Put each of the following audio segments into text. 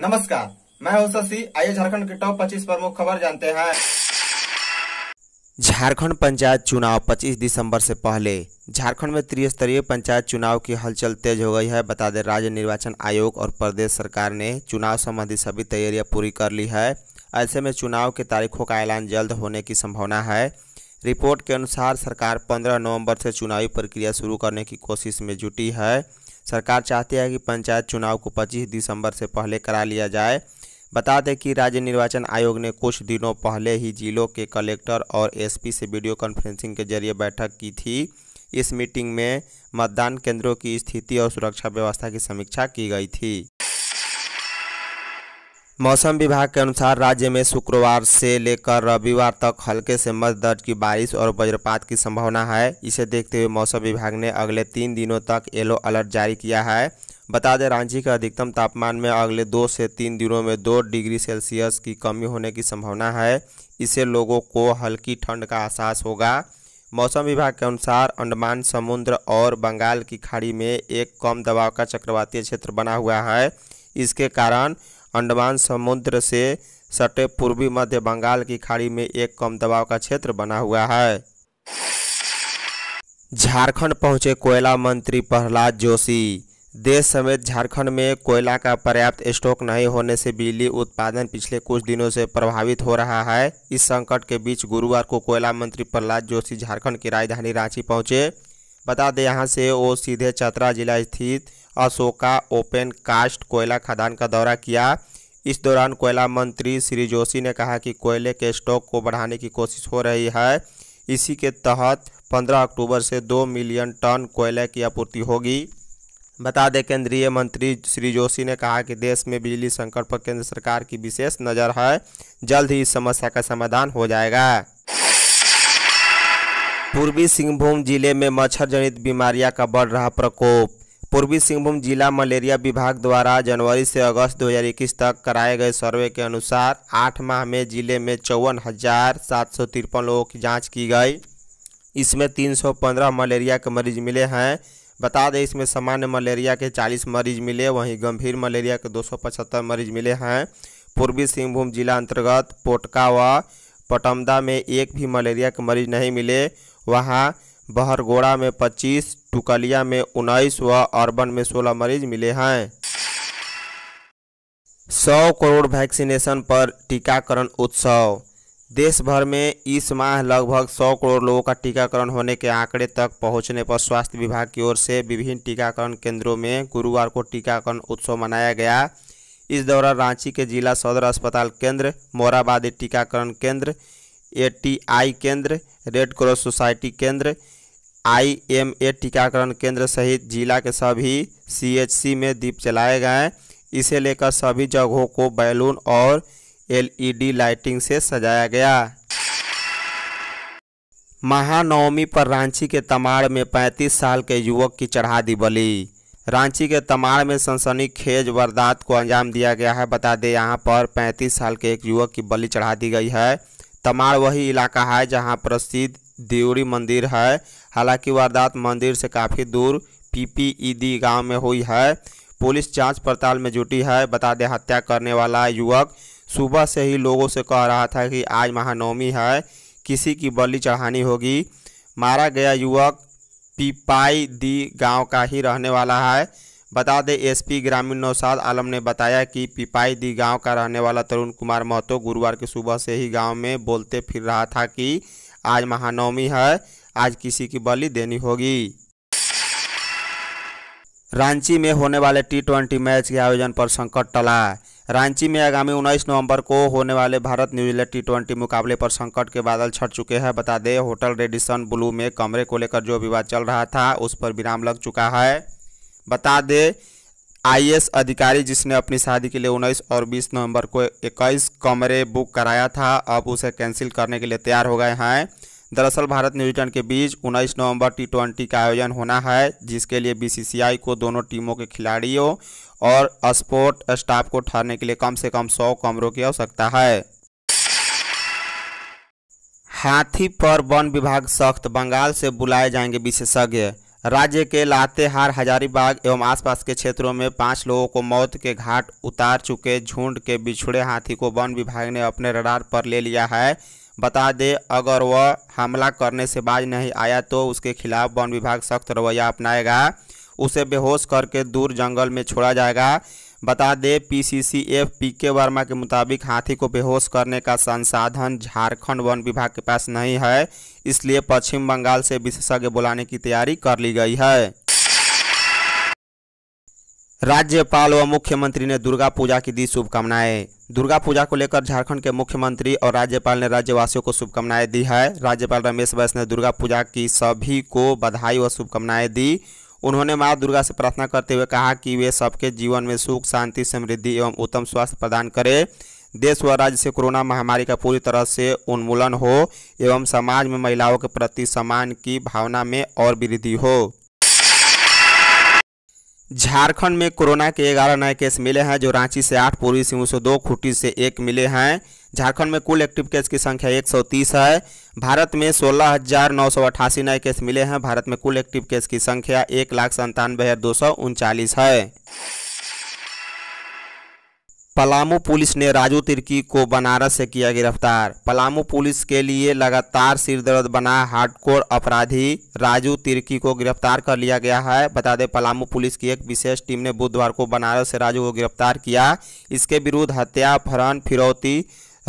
नमस्कार मैं हूं शशि आइए झारखंड के टॉप 25 प्रमुख खबर जानते हैं झारखंड पंचायत चुनाव 25 दिसंबर से पहले झारखंड में त्रिस्तरीय पंचायत चुनाव की हलचल तेज हो गई है बता दें राज्य निर्वाचन आयोग और प्रदेश सरकार ने चुनाव संबंधी सभी तैयारियां पूरी कर ली है ऐसे में चुनाव की तारीखों का ऐलान जल्द होने की संभावना है रिपोर्ट के अनुसार सरकार 15 नवंबर से चुनावी प्रक्रिया शुरू करने की कोशिश में जुटी है सरकार चाहती है कि पंचायत चुनाव को 25 दिसंबर से पहले करा लिया जाए बता दें कि राज्य निर्वाचन आयोग ने कुछ दिनों पहले ही जिलों के कलेक्टर और एसपी से वीडियो कॉन्फ्रेंसिंग के जरिए बैठक की थी इस मीटिंग में मतदान केंद्रों की स्थिति और सुरक्षा व्यवस्था की समीक्षा की गई थी मौसम विभाग के अनुसार राज्य में शुक्रवार से लेकर रविवार तक हल्के से मध्य दर्ज की बारिश और वज्रपात की संभावना है इसे देखते हुए मौसम विभाग ने अगले तीन दिनों तक येलो अलर्ट जारी किया है बता दें रांची के अधिकतम तापमान में अगले दो से तीन दिनों में दो डिग्री सेल्सियस की कमी होने की संभावना है इससे लोगों को हल्की ठंड का एहसास होगा मौसम विभाग के अनुसार अंडमान समुद्र और बंगाल की खाड़ी में एक कम दबाव का चक्रवातीय क्षेत्र बना हुआ है इसके कारण अंडमान समुद्र से सटे पूर्वी मध्य बंगाल की खाड़ी में एक कम दबाव का क्षेत्र बना हुआ है झारखंड पहुंचे कोयला मंत्री प्रहलाद जोशी देश समेत झारखंड में कोयला का पर्याप्त स्टॉक नहीं होने से बिजली उत्पादन पिछले कुछ दिनों से प्रभावित हो रहा है इस संकट के बीच गुरुवार को कोयला मंत्री प्रहलाद जोशी झारखंड की राजधानी रांची पहुंचे बता दें यहां से वो सीधे चतरा जिला स्थित अशोका ओपन कास्ट कोयला खदान का दौरा किया इस दौरान कोयला मंत्री श्री जोशी ने कहा कि कोयले के स्टॉक को बढ़ाने की कोशिश हो रही है इसी के तहत 15 अक्टूबर से 2 मिलियन टन कोयले की आपूर्ति होगी बता दें केंद्रीय मंत्री श्री जोशी ने कहा कि देश में बिजली संकट पर केंद्र सरकार की विशेष नज़र है जल्द ही इस समस्या का समाधान हो जाएगा पूर्वी सिंहभूम जिले में मच्छर जनित बीमारियां का बढ़ रहा प्रकोप पूर्वी सिंहभूम जिला मलेरिया विभाग द्वारा जनवरी से अगस्त 2021 तक कराए गए सर्वे के अनुसार आठ माह में जिले में चौवन हजार सात सौ तिरपन लोगों की जांच की गई इसमें 315 मलेरिया के मरीज मिले हैं बता दें इसमें सामान्य मलेरिया के 40 मरीज मिले वहीं गंभीर मलेरिया के 275 मरीज मिले हैं पूर्वी सिंहभूम जिला अंतर्गत पोटका व पटमदा में एक भी मलेरिया के मरीज नहीं मिले वहाँ बहरगोड़ा में 25 ढुकालिया में उन्नीस व अर्बन में सोलह मरीज मिले हैं सौ करोड़ वैक्सीनेशन पर टीकाकरण उत्सव देश भर में इस माह लगभग 100 करोड़ लोगों का टीकाकरण होने के आंकड़े तक पहुंचने पर स्वास्थ्य विभाग की ओर से विभिन्न टीकाकरण केंद्रों में गुरुवार को टीकाकरण उत्सव मनाया गया इस दौरान रांची के जिला सदर अस्पताल केंद्र मोराबादी टीकाकरण केंद्र एटीआई केंद्र रेड क्रॉस सोसाइटी केंद्र आईएमए टीकाकरण केंद्र सहित जिला के सभी सीएचसी में दीप जलाए गए इसे लेकर सभी जगहों को बैलून और एलईडी लाइटिंग से सजाया गया महानवमी पर रांची के तमाड़ में 35 साल के युवक की चढ़ा दी बलि रांची के तमाड़ में सनसनी खेज वारदात को अंजाम दिया गया है बता दें यहाँ पर 35 साल के एक युवक की बलि चढ़ा दी गई है तमाड़ वही इलाका है जहाँ प्रसिद्ध देवरी मंदिर है हालांकि वारदात मंदिर से काफ़ी दूर पीपीईडी गांव में हुई है पुलिस जांच पड़ताल में जुटी है बता दें हत्या करने वाला युवक सुबह से ही लोगों से कह रहा था कि आज महानवमी है किसी की बलि चढ़ानी होगी मारा गया युवक पीपाई दी गांव का ही रहने वाला है बता दें एसपी ग्रामीण नौसाद आलम ने बताया कि पिपाई दी गांव का रहने वाला तरुण कुमार महतो गुरुवार की सुबह से ही गांव में बोलते फिर रहा था कि आज महानवमी है आज किसी की बलि देनी होगी रांची में होने वाले टी ट्वेंटी मैच के आयोजन पर संकट टला रांची में आगामी 19 नवंबर को होने वाले भारत न्यूजीलैंड टी ट्वेंटी मुकाबले पर संकट के बादल छट चुके हैं बता दें होटल रेडिसन ब्लू में कमरे को लेकर जो विवाद चल रहा था उस पर विराम लग चुका है बता दें आईएएस अधिकारी जिसने अपनी शादी के लिए 19 और 20 नवंबर को 21 कमरे बुक कराया था अब उसे कैंसिल करने के लिए तैयार हो गए हैं दरअसल भारत न्यूजीलैंड के बीच 19 नवंबर टी का आयोजन होना है जिसके लिए बीसीसीआई को दोनों टीमों के खिलाड़ियों और स्पोर्ट स्टाफ को ठहरने के लिए कम से कम सौ कमरों की आवश्यकता है हाथी पर वन विभाग सख्त बंगाल से बुलाए जाएंगे विशेषज्ञ राज्य के लातेहार हजारीबाग एवं आसपास के क्षेत्रों में पांच लोगों को मौत के घाट उतार चुके झुंड के बिछुड़े हाथी को वन विभाग ने अपने रडार पर ले लिया है बता दें अगर वह हमला करने से बाज नहीं आया तो उसके खिलाफ वन विभाग सख्त रवैया अपनाएगा उसे बेहोश करके दूर जंगल में छोड़ा जाएगा बता दें पीसीसीएफ पीके वर्मा के मुताबिक हाथी को बेहोश करने का संसाधन झारखंड वन विभाग के पास नहीं है इसलिए पश्चिम बंगाल से विशेषज्ञ बुलाने की तैयारी कर ली गई है राज्यपाल व मुख्यमंत्री ने दुर्गा पूजा की दी शुभकामनाएं दुर्गा पूजा को लेकर झारखंड के मुख्यमंत्री और राज्यपाल ने राज्यवासियों को शुभकामनाएं दी है राज्यपाल रमेश बैस ने दुर्गा पूजा की सभी को बधाई व शुभकामनाएं दी उन्होंने माँ दुर्गा से प्रार्थना करते हुए कहा कि वे सबके जीवन में सुख शांति समृद्धि एवं उत्तम स्वास्थ्य प्रदान करें देश व राज्य से कोरोना महामारी का पूरी तरह से उन्मूलन हो एवं समाज में महिलाओं के प्रति सम्मान की भावना में और वृद्धि हो झारखंड में कोरोना के ग्यारह नए केस मिले हैं जो रांची से आठ पूर्वी सिंहभूम से दो खूटी से एक मिले हैं झारखंड में कुल एक्टिव केस की संख्या 130 है भारत में सोलह हजार नौ सौ अठासी नए केस मिले हैं भारत में कुल एक्टिव केस की संख्या एक लाख संतानवे हज़ार दो सौ उनचालीस है पलामू पुलिस ने राजू तिर्की को बनारस से किया गिरफ्तार पलामू पुलिस के लिए लगातार सिरदर्द बना हार्डकोर अपराधी राजू तिर्की को गिरफ्तार कर लिया गया है बता दें पलामू पुलिस की एक विशेष टीम ने बुधवार को बनारस से राजू को गिरफ्तार किया इसके विरुद्ध हत्या अपहरण फिरौती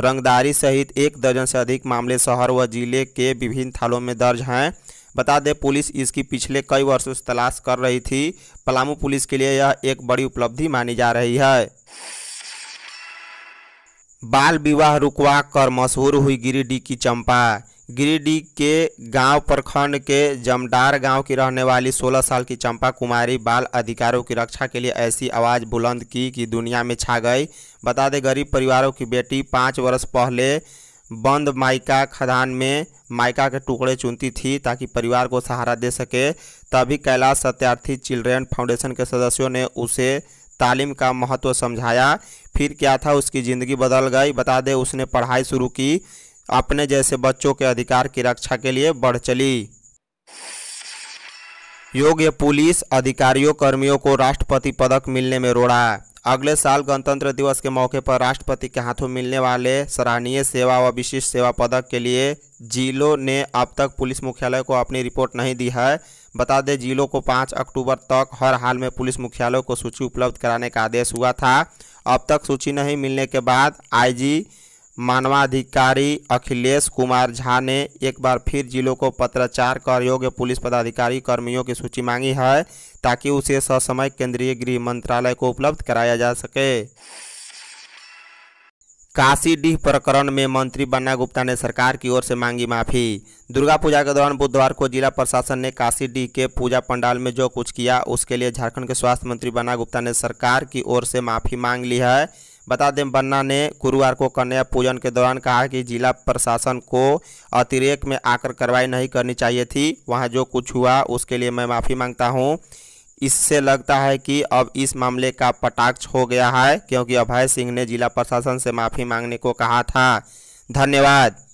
रंगदारी सहित एक दर्जन से अधिक मामले शहर व जिले के विभिन्न थानों में दर्ज हैं बता दें पुलिस इसकी पिछले कई वर्षों से तलाश कर रही थी पलामू पुलिस के लिए यह एक बड़ी उपलब्धि मानी जा रही है बाल विवाह रुकवा कर मशहूर हुई गिरिडीह की चंपा गिरिडीह के गांव प्रखंड के जमडार गांव की रहने वाली 16 साल की चंपा कुमारी बाल अधिकारों की रक्षा के लिए ऐसी आवाज़ बुलंद की कि दुनिया में छा गई बता दें गरीब परिवारों की बेटी पाँच वर्ष पहले बंद माइका खदान में माइका के टुकड़े चुनती थी ताकि परिवार को सहारा दे सके तभी कैलाश सत्यार्थी चिल्ड्रेन फाउंडेशन के सदस्यों ने उसे तालीम का महत्व समझाया फिर क्या था उसकी ज़िंदगी बदल गई बता दें उसने पढ़ाई शुरू की अपने जैसे बच्चों के अधिकार की रक्षा के लिए बढ़ चली योग्य पुलिस अधिकारियों कर्मियों को राष्ट्रपति पदक मिलने में रोड़ा अगले साल गणतंत्र दिवस के मौके पर राष्ट्रपति के हाथों मिलने वाले सराहनीय सेवा व विशिष्ट सेवा पदक के लिए जिलों ने अब तक पुलिस मुख्यालय को अपनी रिपोर्ट नहीं दी है बता दें जिलों को 5 अक्टूबर तक हर हाल में पुलिस मुख्यालय को सूची उपलब्ध कराने का आदेश हुआ था अब तक सूची नहीं मिलने के बाद आईजी मानवाधिकारी अखिलेश कुमार झा ने एक बार फिर जिलों को पत्राचार कर योग्य पुलिस पदाधिकारी कर्मियों की सूची मांगी है ताकि उसे ससमय केंद्रीय गृह मंत्रालय को उपलब्ध कराया जा सके काशीडीह प्रकरण में मंत्री बन्ना गुप्ता ने सरकार की ओर से मांगी माफी दुर्गा पूजा के दौरान बुधवार को जिला प्रशासन ने काशीडीह के पूजा पंडाल में जो कुछ किया उसके लिए झारखंड के स्वास्थ्य मंत्री बन्ना गुप्ता ने सरकार की ओर से माफी मांग ली है बता दें बन्ना ने गुरुवार को कन्या पूजन के दौरान कहा कि जिला प्रशासन को अतिरेक में आकर कार्रवाई नहीं करनी चाहिए थी वहाँ जो कुछ हुआ उसके लिए मैं माफ़ी मांगता हूँ इससे लगता है कि अब इस मामले का पटाक्ष हो गया है क्योंकि अभय सिंह ने जिला प्रशासन से माफ़ी मांगने को कहा था धन्यवाद